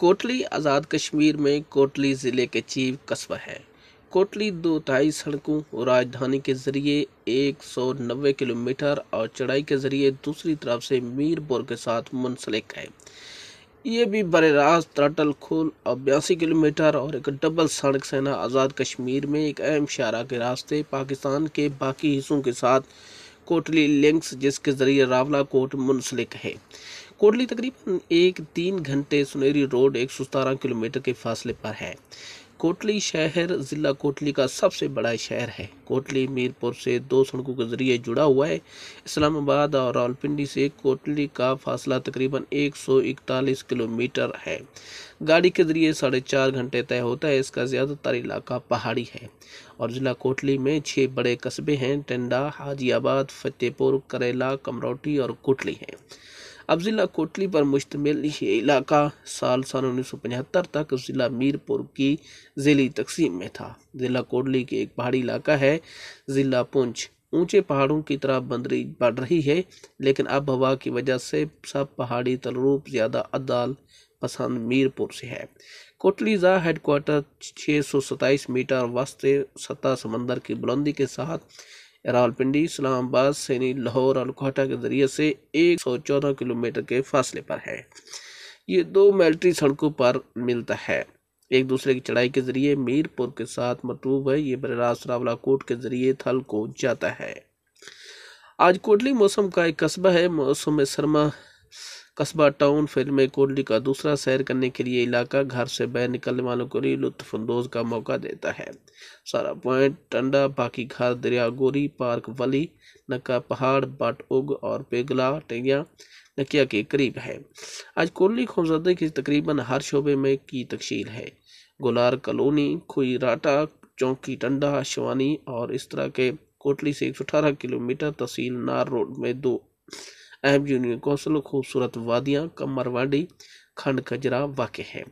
कोटली आज़ाद कश्मीर में कोटली ज़िले के चीफ कस्बा है कोटली दो तहाई सड़कों और राजधानी के ज़रिए 190 किलोमीटर और चढ़ाई के ज़रिए दूसरी तरफ से मीरपुर के साथ मुंसलिक है ये भी बर रास्त त्राटल खोल और बयासी किलोमीटर और एक डबल सड़क सेना आज़ाद कश्मीर में एक अहम शारा के रास्ते पाकिस्तान के बाकी हिस्सों के साथ कोटली लिंक्स जिसके ज़रिए रावला कोट मुंसलिक है कोटली तकरीबन एक तीन घंटे सुनेरी रोड एक किलोमीटर के फासले पर है कोटली शहर ज़िला कोटली का सबसे बड़ा शहर है कोटली मीरपुर से दो सड़कों के ज़रिए जुड़ा हुआ है इस्लामाबाद और रावलपिंडी से कोटली का फासला तकरीबन 141 किलोमीटर है गाड़ी के ज़रिए साढ़े चार घंटे तय होता है इसका ज़्यादातर इलाका पहाड़ी है और ज़िला कोटली में छः बड़े कस्बे हैं टंडा हाजियाबाद फतेहपुर करेला कमरौटी और कोटली हैं अब ज़िला कोटली पर मुश्तमिल ये इलाका साल सन उन्नीस सौ पचहत्तर तक ज़िला मीरपुर की ज़िली तकसीम में था ज़िला कोटली के एक पहाड़ी इलाका है ज़िला पुंछ ऊंचे पहाड़ों की तरफ बंदरी बढ़ रही है लेकिन अब हवा की वजह से सब पहाड़ी तलरूप ज़्यादा अदाल पसंद मीरपुर से है कोटली ज़ा हेडकोार्टर छः सौ सत्ताईस मीटर वस्ते सतह समंदर की बुलंदी के साथ रावलपिंडी इस्लामाबाद सैनी लाहौर और कोहटा के ज़रिए से एक सौ चौदह किलोमीटर के फासले पर है ये दो मिलिट्री सड़कों पर मिलता है एक दूसरे की चढ़ाई के ज़रिए मीरपुर के साथ मतलूब है ये रावला कोट के ज़रिए थल को जाता है आज कोटली मौसम का एक कस्बा है मौसम सरमा कस्बा टाउन में कुंडली का दूसरा सैर करने के लिए इलाका घर से बाहर निकलने वालों को लुत्फानंदोज का मौका देता है सारा पॉइंट टंडा बाकी घर दरिया गोरी पार्क वली नक्का पहाड़ बाट उग और पेगला टेगिया नकिया के करीब है आज कुंडली खूबसूरती की तकरीबन हर शोबे में की तकशील है गुलार कॉलोनी खुईराटा चौकी टंडा शिवानी और इस तरह के कोटली से एक किलोमीटर तहसील नार रोड में दो अहम यूनियन कौंसल खूबसूरत वादियाँ कमरवाडी खंड खजरा वाक़ है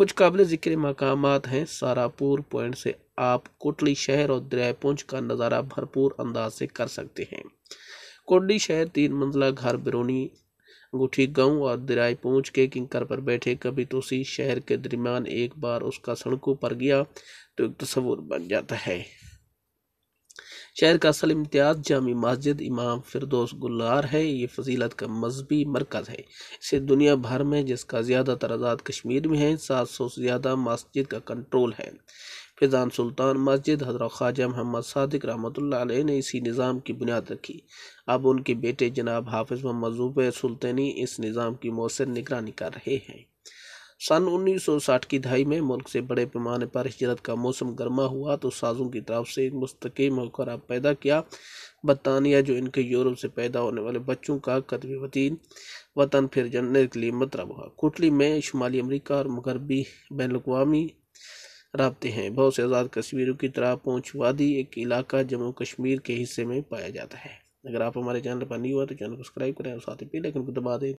कुछ काबिल ज़िक्र मकाम हैं सारापुर पॉइंट से आप कोटली शहर और दरियापुंज का नज़ारा भरपूर अंदाज से कर सकते हैं कोटली शहर तीन मंजिला घर बिरोनी अंगूठी गाँव और दरिया पहुंच के किंकर पर बैठे कभी तो उसी शहर के दरमियान एक बार उसका सड़कों पर गया तो एक तस्वूर बन जाता है शहर का असल इम्तियाज़ जाम मस्जिद इमाम फिरदोस गुल्लार है ये फजीलत का मजहबी मरकज़ है इसे दुनिया भर में जिसका ज़्यादातर आज़ाद कश्मीर में है सात सौ से ज़्यादा मस्जिद का कंट्रोल है फिजान सुल्तान मस्जिद हजरत ख्वाजा मोहम्मद सदक रहमत ने इसी निज़ाम की बुनियाद रखी अब उनके बेटे जनाब हाफिज़ मोहम्मद ज़ुबैर सुल्तनी इस निज़ाम की मौसर निगरानी कर रहे हैं सन 1960 की दहाई में मुल्क से बड़े पैमाने पर हिजरत का मौसम गर्मा हुआ तो साजों की तरफ से एक मुस्तकम होकर पैदा किया बरतानिया जो इनके यूरोप से पैदा होने वाले बच्चों का कदमी वतीन वतन फिर जनने के लिए मतरब हुआ कुटली में शुमाली अमरीका और मगरबी बैन अवी रबते हैं बहुत से आज़ाद कश्मीरों की तरह पूंछ वादी एक इलाका जम्मू कश्मीर के हिस्से में पाया जाता है अगर आप हमारे चैनल पर नहीं हुआ तो चैनल सब्सक्राइब करें और साथ ही पे लेकिन को दबा दें